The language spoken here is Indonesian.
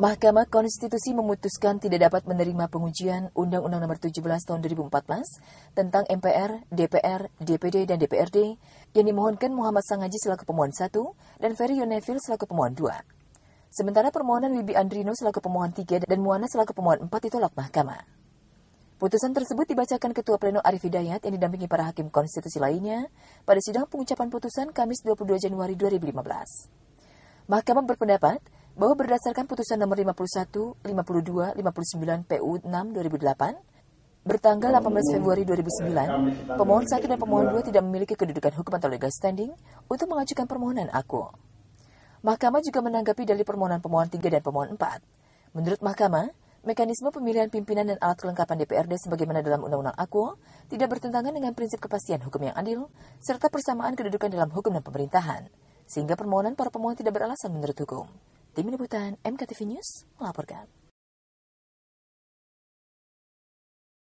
Mahkamah Konstitusi memutuskan tidak dapat menerima pengujian Undang-Undang Nomor 17 Tahun 2014 tentang MPR, DPR, DPD, dan DPRD yang dimohonkan Muhammad Sangaji selaku pemohon 1 dan Ferry Yonevil selaku pemohon 2. Sementara permohonan Wibi Andrino selaku pemohon 3 dan Muana selaku pemohon 4 ditolak mahkamah. Putusan tersebut dibacakan Ketua Pleno Arif Hidayat yang didampingi para hakim konstitusi lainnya pada sidang pengucapan putusan Kamis 22 Januari 2015. Mahkamah berpendapat bahwa berdasarkan putusan nomor 51, 52, 59 PU 6 2008 bertanggal 18 Februari 2009, pemohon satu dan pemohon dua tidak memiliki kedudukan hukum atau legal standing untuk mengajukan permohonan aku. Mahkamah juga menanggapi dari permohonan pemohon 3 dan pemohon 4. Menurut Mahkamah, mekanisme pemilihan pimpinan dan alat kelengkapan DPRD sebagaimana dalam Undang-Undang AKU tidak bertentangan dengan prinsip kepastian hukum yang adil serta persamaan kedudukan dalam hukum dan pemerintahan, sehingga permohonan para pemohon tidak beralasan menurut hukum. Tim Liputan MKTV News melaporkan.